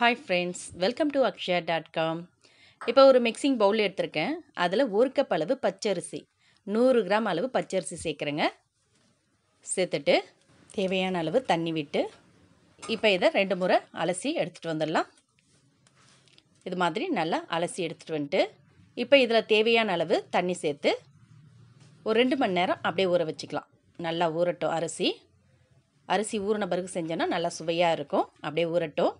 hi friends welcome to Akshaya dot com இப்போ ஒரு mixing Pavul எடுத்திருக்கேன் அதில் ஒரு கப் அளவு பச்சரிசி நூறு கிராம் அளவு பச்சரிசி சேர்க்குறேங்க சேர்த்துட்டு தேவையான அளவு தண்ணி விட்டு இப்போ இதை ரெண்டு முறை அலசி எடுத்துகிட்டு வந்துடலாம் இது மாதிரி நல்லா அலசி எடுத்துகிட்டு வந்துட்டு இப்போ இதில் தேவையான அளவு தண்ணி சேர்த்து ஒரு ரெண்டு மணி நேரம் அப்படியே ஊற வச்சுக்கலாம் நல்லா ஊறட்டும் அரிசி அரிசி ஊறின பிறகு செஞ்சோன்னா நல்லா சுவையாக இருக்கும் அப்படியே ஊறட்டும்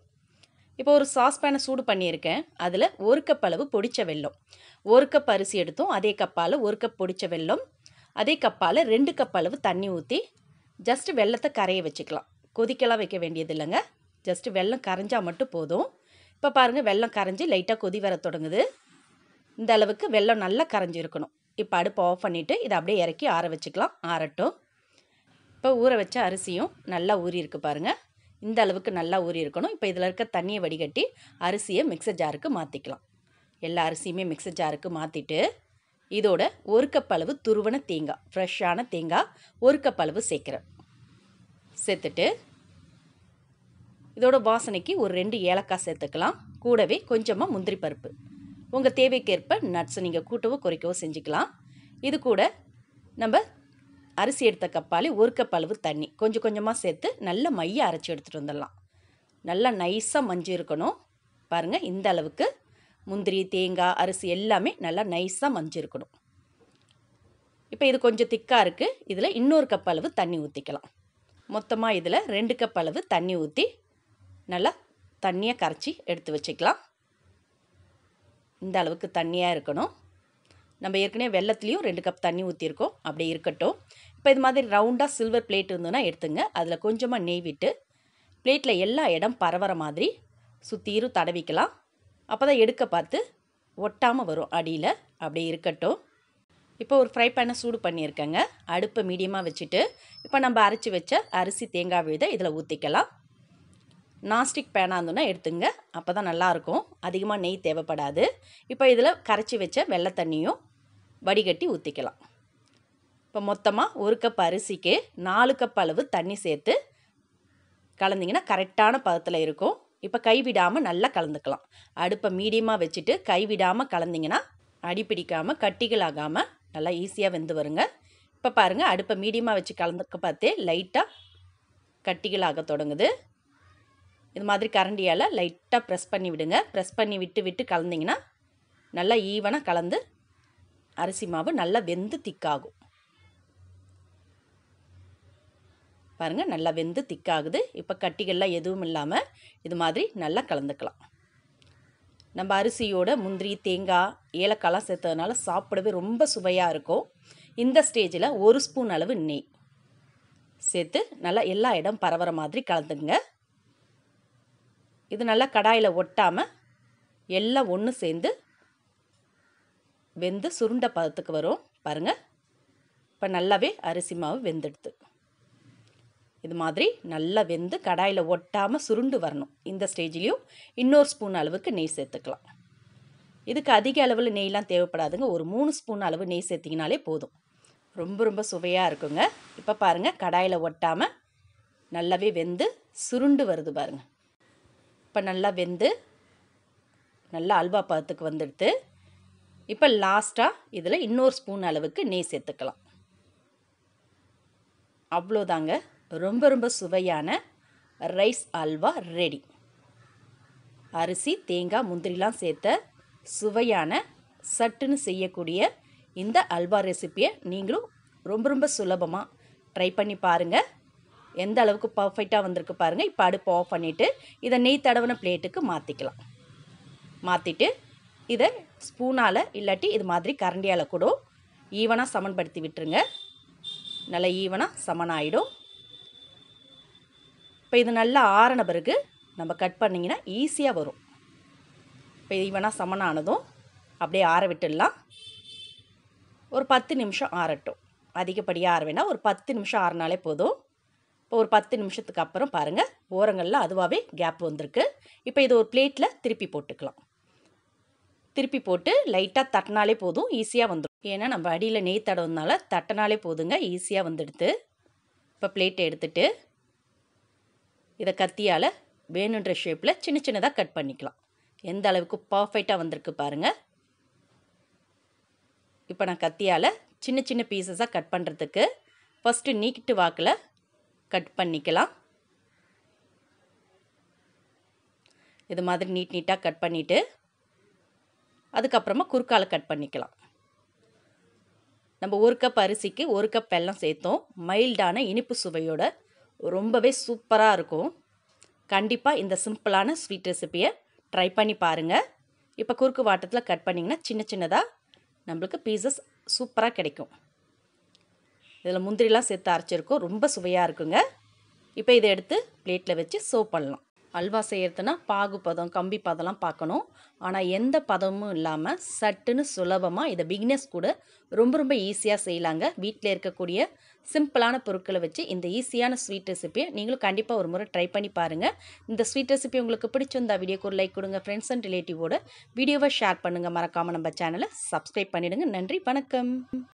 இப்போ ஒரு சாஸ்பேனை சூடு பண்ணியிருக்கேன் அதில் ஒரு கப் அளவு பொடிச்ச வெல்லம் ஒரு கப் அரிசி எடுத்தோம் அதே கப்பால் ஒரு கப் பொடிச்ச வெல்லம் அதே கப்பால் ரெண்டு கப் அளவு தண்ணி ஊற்றி ஜஸ்ட்டு வெள்ளத்தை கரைய வச்சுக்கலாம் கொதிக்கலாம் வைக்க வேண்டியது இல்லைங்க ஜஸ்ட்டு வெள்ளம் கரைஞ்சால் மட்டும் போதும் இப்போ பாருங்கள் வெள்ளம் கரைஞ்சி லைட்டாக கொதி வர தொடங்குது இந்த அளவுக்கு வெள்ளம் நல்லா கரைஞ்சிருக்கணும் இப்போ அடுப்பு ஆஃப் பண்ணிவிட்டு இதை அப்படியே இறக்கி ஆற வச்சுக்கலாம் ஆறட்டும் இப்போ ஊற வச்ச அரிசியும் நல்லா ஊறி இருக்குது பாருங்கள் இந்த அளவுக்கு நல்லா ஊறி இருக்கணும் இப்போ இதில் இருக்க தண்ணியை வடிகட்டி அரிசியை மிக்சர் ஜாருக்கு மாற்றிக்கலாம் எல்லா அரிசியுமே மிக்சர் ஜாருக்கு மாற்றிட்டு இதோட ஒரு கப் அளவு துருவன தேங்காய் ஃப்ரெஷ்ஷான தேங்காய் ஒரு கப் அளவு சேர்க்குறேன் சேர்த்துட்டு இதோட வாசனைக்கு ஒரு ரெண்டு ஏலக்காய் சேர்த்துக்கலாம் கூடவே கொஞ்சமாக முந்திரி பருப்பு உங்கள் தேவைக்கேற்ப நட்ஸை நீங்கள் கூட்டவோ குறைக்கவோ செஞ்சுக்கலாம் இது கூட நம்ம அரிசி எடுத்த கப்பாலே ஒரு கப் அளவு தண்ணி கொஞ்சம் கொஞ்சமாக சேர்த்து நல்ல மையை அரைச்சி எடுத்துகிட்டு வந்துடலாம் நல்லா நைஸாக மஞ்சு இருக்கணும் பாருங்கள் இந்த அளவுக்கு முந்திரி தேங்காய் அரிசி எல்லாமே நல்லா நைஸாக மஞ்சு இருக்கணும் இப்போ இது கொஞ்சம் திக்காக இருக்குது இதில் இன்னொரு கப் அளவு தண்ணி ஊற்றிக்கலாம் மொத்தமாக இதில் ரெண்டு கப் அளவு தண்ணி ஊற்றி நல்லா தண்ணியை கரைச்சி எடுத்து வச்சுக்கலாம் இந்த அளவுக்கு தண்ணியாக இருக்கணும் நம்ம ஏற்கனவே வெள்ளத்துலேயும் ரெண்டு கப் தண்ணி ஊற்றிருக்கோம் அப்படியே இருக்கட்டும் இப்போ இது மாதிரி ரவுண்டாக சில்வர் பிளேட் இருந்ததுன்னா எடுத்துங்க அதில் கொஞ்சமாக நெய் விட்டு பிளேட்டில் எல்லா இடம் பரவற மாதிரி சுற்றிரும் தடவிக்கலாம் அப்போ தான் எடுக்க பார்த்து ஒட்டாமல் வரும் அடியில் அப்படியே இருக்கட்டும் இப்போ ஒரு ஃப்ரை பேனை சூடு பண்ணியிருக்கேங்க அடுப்பை மீடியமாக வச்சுட்டு இப்போ நம்ம அரைச்சி வச்ச அரிசி தேங்காய் விழுதை இதில் ஊற்றிக்கலாம் நாஸ்டிக் பேனாக இருந்தோன்னா எடுத்துங்க அப்போ தான் நல்லாயிருக்கும் அதிகமாக நெய் தேவைப்படாது இப்போ இதில் கரைச்சி வச்ச வெள்ளை தண்ணியும் வடிகட்டி ஊற்றிக்கலாம் இப்போ மொத்தமாக ஒரு கப் அரிசிக்கு நாலு கப் அளவு தண்ணி சேர்த்து கலந்திங்கன்னா கரெக்டான பதத்தில் இருக்கும் இப்போ கைவிடாமல் நல்லா கலந்துக்கலாம் அடுப்பை மீடியமாக வச்சுட்டு கைவிடாமல் கலந்திங்கன்னா அடி பிடிக்காமல் கட்டிகள் ஆகாமல் நல்லா ஈஸியாக வெந்து வருங்க இப்போ பாருங்கள் அடுப்பை மீடியமாக வச்சு கலந்துக்க பார்த்தே லைட்டாக கட்டிகள் ஆக தொடங்குது இது மாதிரி கரண்டியால் லைட்டாக ப்ரெஸ் பண்ணி விடுங்க ப்ரெஸ் பண்ணி விட்டு விட்டு கலந்திங்கன்னா நல்லா ஈவனாக கலந்து அரிசி மாவு நல்லா வெந்து திக்காகும் பாருங்கள் நல்லா வெந்து திக்காகுது இப்போ கட்டிகள்லாம் எதுவும் இல்லாமல் இது மாதிரி நல்லா கலந்துக்கலாம் நம்ம அரிசியோட முந்திரி தேங்காய் ஏலக்காய்லாம் சேர்த்ததுனால சாப்பிடவே ரொம்ப சுவையாக இருக்கும் இந்த ஸ்டேஜில் ஒரு ஸ்பூன் அளவு நெய் சேர்த்து நல்லா எல்லா இடம் பரவுற மாதிரி கலந்துங்க இது நல்லா கடாயில் ஒட்டாமல் எல்லாம் ஒன்று சேர்ந்து வெந்து சுருண்டை பதத்துக்கு வரும் பாருங்கள் இப்போ நல்லாவே அரிசி மாவு வெந்துடுது இது மாதிரி நல்லா வெந்து கடாயில் ஒட்டாமல் சுருண்டு வரணும் இந்த ஸ்டேஜ்லேயும் இன்னொரு ஸ்பூன் அளவுக்கு நெய் சேர்த்துக்கலாம் இதுக்கு அதிக அளவில் நெய்லாம் தேவைப்படாதுங்க ஒரு மூணு ஸ்பூன் அளவு நெய் சேர்த்திங்கனாலே போதும் ரொம்ப ரொம்ப சுவையாக இருக்குங்க இப்போ பாருங்கள் கடாயில் ஒட்டாமல் நல்லாவே வெந்து சுருண்டு வருது பாருங்கள் இப்போ நல்லா வெந்து நல்லா அல்வா பதத்துக்கு வந்துடுது இப்போ லாஸ்ட்டாக இதில் இன்னொரு ஸ்பூன் அளவுக்கு நெய் சேர்த்துக்கலாம் அவ்வளோதாங்க ரொம்ப ரொம்ப சுவையான ரைஸ் அல்வா ரெடி அரிசி தேங்காய் முந்திரிலாம் சேர்த்த சுவையான சட்டுன்னு செய்யக்கூடிய இந்த அல்வா ரெசிப்பியை நீங்களும் ரொம்ப ரொம்ப சுலபமாக ட்ரை பண்ணி பாருங்கள் எந்த அளவுக்கு பர்ஃபெக்டாக வந்திருக்கு பாருங்கள் இப்போ அடுப்பு ஆஃப் பண்ணிவிட்டு இதை நெய் தடவின பிளேட்டுக்கு மாற்றிக்கலாம் மாற்றிட்டு இதை ஸ்பூனால் இல்லாட்டி இது மாதிரி கரண்டியால் கூட ஈவனாக சமன்படுத்தி விட்டுருங்க நல்லா ஈவனாக சமனாயிடும் இப்போ இது நல்லா ஆறின பிறகு நம்ம கட் பண்ணிங்கன்னா ஈஸியாக வரும் இப்போ ஈவனாக சமனானதும் அப்படியே ஆற விட்டுடலாம் ஒரு பத்து நிமிஷம் ஆறட்டும் அதிகப்படியாக ஆற வேணால் ஒரு பத்து நிமிஷம் ஆறினாலே போதும் இப்போ ஒரு பத்து நிமிஷத்துக்கு அப்புறம் பாருங்கள் ஓரங்களில் அதுவாகவே கேப் வந்திருக்கு இப்போ இது ஒரு பிளேட்டில் திருப்பி போட்டுக்கலாம் திருப்பி போட்டு லைட்டாக தட்டினாலே போதும் ஈஸியாக வந்துடும் ஏன்னா நம்ம அடியில் நெய் தடவுனால தட்டினாலே போதுங்க ஈஸியாக வந்துடுது இப்போ பிளேட்டை எடுத்துட்டு இதை கத்தியால் வேணுன்ற ஷேப்பில் சின்ன சின்னதாக கட் பண்ணிக்கலாம் எந்த அளவுக்கு பர்ஃபெக்டாக வந்திருக்கு பாருங்கள் இப்போ நான் கத்தியால் சின்ன சின்ன பீசஸாக கட் பண்ணுறதுக்கு ஃபஸ்ட்டு நீக்கிட்டு வாக்கில் கட் பண்ணிக்கலாம் இது மாதிரி நீட் நீட்டாக கட் பண்ணிவிட்டு அதுக்கப்புறமா குறுக்கால கட் பண்ணிக்கலாம் நம்ம ஒரு கப் அரிசிக்கு ஒரு கப் வெல்லம் சேர்த்தோம் மைல்டான இனிப்பு சுவையோட ரொம்பவே சூப்பராக இருக்கும் கண்டிப்பாக இந்த சிம்பிளான ஸ்வீட் ரெசிப்பியை ட்ரை பண்ணி பாருங்கள் இப்போ குறுக்கு வாட்டத்தில் கட் பண்ணிங்கன்னா சின்ன சின்னதாக நம்மளுக்கு பீசஸ் சூப்பராக கிடைக்கும் இதில் முந்திரிலாம் சேர்த்து அரைச்சிருக்கும் ரொம்ப சுவையாக இருக்குங்க இப்போ இதை எடுத்து பிளேட்டில் வச்சு சர்வ் பண்ணலாம் அல்வா செய்கிறதுனா பாகு பதம் கம்பி பதம்லாம் பார்க்கணும் ஆனால் எந்த பதமும் இல்லாமல் சட்டுன்னு சுலபமாக இதை பிக்னஸ் கூட ரொம்ப ரொம்ப ஈஸியாக செய்யலாங்க வீட்டில் இருக்கக்கூடிய சிம்பிளான பொருட்களை வச்சு இந்த ஈஸியான ஸ்வீட் ரெசிப்பியை நீங்களும் கண்டிப்பாக ஒரு முறை ட்ரை பண்ணி பாருங்கள் இந்த ஸ்வீட் ரெசிபி உங்களுக்கு பிடிச்சிருந்தா வீடியோக்கு ஒரு லைக் கொடுங்க ஃப்ரெண்ட்ஸ் அண்ட் ரிலேட்டிவோட வீடியோவை ஷேர் பண்ணுங்கள் மறக்காமல் நம்ம சேனலை சப்ஸ்கிரைப் பண்ணிவிடுங்க நன்றி வணக்கம்